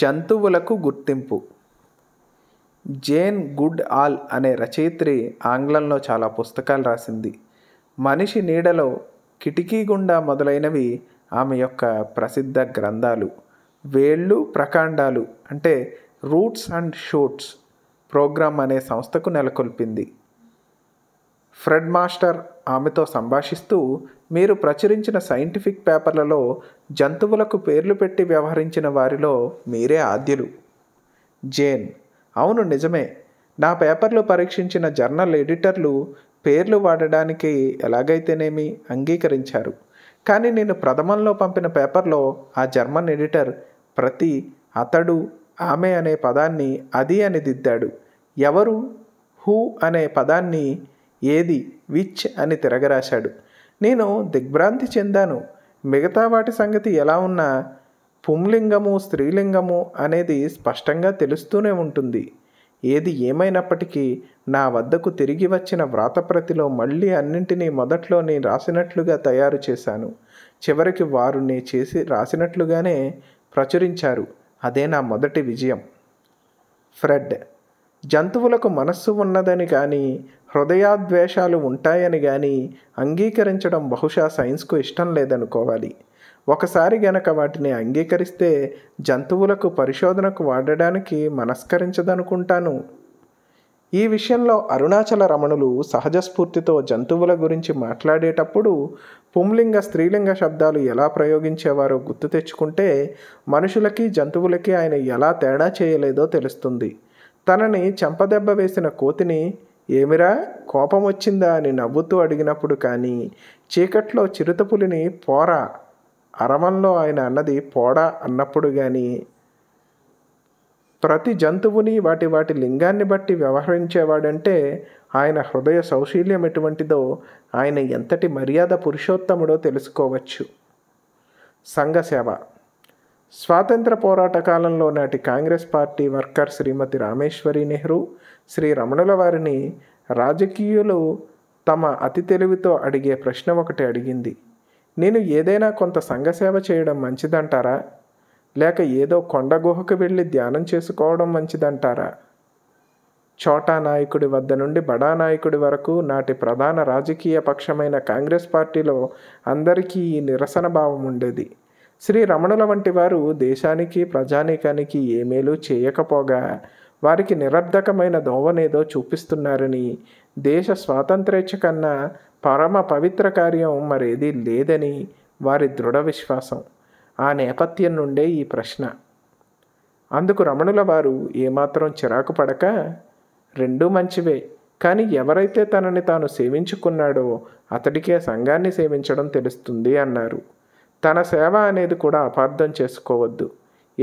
జంతువులకు గుర్తింపు Jane good all అనే రచయిత్రి ఆంగ్లంలో చాలా పుస్తకాలు రాసింది మనిషి నీడలో కిటికీ గుండా మొదలైనవి ఆమె యొక్క ప్రసిద్ధ గ్రంథాలు వేళ్ళు ప్రకాండాలు అంటే రూట్స్ అండ్ షూట్స్ ప్రోగ్రామ్ అనే సంస్థకు నెలకొల్పింది ఫ్రెడ్ మాస్టర్ ఆమెతో సంభాషిస్తూ మీరు ప్రచురించిన సైంటిఫిక్ పేపర్లలో జంతువులకు పేర్లు పెట్టి వ్యవహరించిన వారిలో మీరే ఆద్యులు జేన్ అవును నిజమే నా పేపర్లు పరీక్షించిన జర్నల్ ఎడిటర్లు పేర్లు వాడడానికి ఎలాగైతేనేమి అంగీకరించారు కానీ నేను ప్రథమంలో పంపిన పేపర్లో ఆ జర్మన్ ఎడిటర్ ప్రతి అతడు ఆమె అనే పదాన్ని అది అని దిద్దాడు ఎవరు హూ అనే పదాన్ని ఏది విచ్ అని తిరగరాశాడు నేను దిగ్భ్రాంతి చెందాను మిగతా వాటి సంగతి ఎలా ఉన్నా పుంలింగము స్త్రీలింగము అనేది స్పష్టంగా తెలుస్తూనే ఉంటుంది ఏది ఏమైనప్పటికీ నా వద్దకు తిరిగి వచ్చిన వ్రాతప్రతిలో మళ్ళీ అన్నింటినీ మొదట్లో నేను రాసినట్లుగా తయారు చేశాను చివరికి వారు నే చేసి రాసినట్లుగానే ప్రచురించారు అదే నా మొదటి విజయం ఫ్రెడ్ జంతువులకు మనస్సు ఉన్నదని కానీ హృదయాద్వేషాలు ఉంటాయని కానీ అంగీకరించడం బహుశా సైన్స్కు ఇష్టం లేదనుకోవాలి ఒకసారి గనక వాటిని అంగీకరిస్తే జంతువులకు పరిశోధనకు వాడడానికి మనస్కరించదనుకుంటాను ఈ విషయంలో అరుణాచల రమణులు సహజ స్ఫూర్తితో జంతువుల గురించి మాట్లాడేటప్పుడు పుంలింగ స్త్రీలింగ శబ్దాలు ఎలా ప్రయోగించేవారో గుర్తు తెచ్చుకుంటే మనుషులకి జంతువులకి ఆయన ఎలా తేడా చేయలేదో తెలుస్తుంది తనని చెంపదెబ్బ వేసిన కోతిని ఏమిరా కోపం వచ్చిందా అని నవ్వుతూ అడిగినప్పుడు కానీ చీకట్లో చిరుతపులిని పోరా అరమంలో ఆయన అన్నది పోడా అన్నప్పుడు కానీ ప్రతి జంతువుని వాటి వాటి లింగాన్ని బట్టి వ్యవహరించేవాడంటే ఆయన హృదయ సౌశీల్యం ఎటువంటిదో ఆయన ఎంతటి మర్యాద పురుషోత్తముడో తెలుసుకోవచ్చు సంఘసేవ స్వాతంత్ర పోరాట కాలంలో నాటి కాంగ్రెస్ పార్టీ వర్కర్ శ్రీమతి రామేశ్వరి నెహ్రూ శ్రీ రమణుల వారిని రాజకీయులు తమ అతి తెలివితో అడిగే ప్రశ్న ఒకటి అడిగింది నేను ఏదైనా కొంత సంఘసేవ చేయడం మంచిదంటారా లేక ఏదో కొండ గుహకు వెళ్ళి ధ్యానం చేసుకోవడం మంచిదంటారా చోటా నాయకుడి వద్ద నుండి బడా నాయకుడి వరకు నాటి ప్రధాన రాజకీయ పక్షమైన కాంగ్రెస్ పార్టీలో అందరికీ ఈ నిరసన భావం ఉండేది శ్రీ రమణుల వంటి వారు దేశానికి ప్రజానీకానికి ఏమేలో చేయకపోగా వారికి నిరర్ధకమైన దోవనేదో చూపిస్తున్నారని దేశ స్వాతంత్రేచ్ఛ కన్నా పరమ పవిత్ర కార్యం మరేది లేదని వారి దృఢ విశ్వాసం ఆ నేపథ్యం నుండే ఈ ప్రశ్న అందుకు రమణుల వారు ఏమాత్రం చిరాకు పడక రెండూ మంచివే కానీ ఎవరైతే తనని తాను సేవించుకున్నాడో అతడికే సంఘాన్ని సేవించడం తెలుస్తుంది అన్నారు తన సేవ అనేది కూడా అపార్థం చేసుకోవద్దు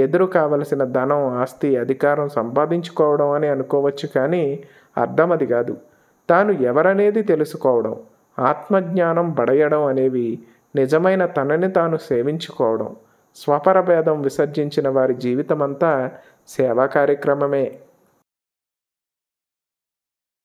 ఎదురు కావలసిన ధనం ఆస్తి అధికారం సంపాదించుకోవడం అని అనుకోవచ్చు కానీ అర్థం అది కాదు తాను ఎవరనేది తెలుసుకోవడం ఆత్మజ్ఞానం బడయడం అనేవి నిజమైన తనని తాను సేవించుకోవడం స్వపరభేదం విసర్జించిన వారి జీవితమంతా సేవా కార్యక్రమమే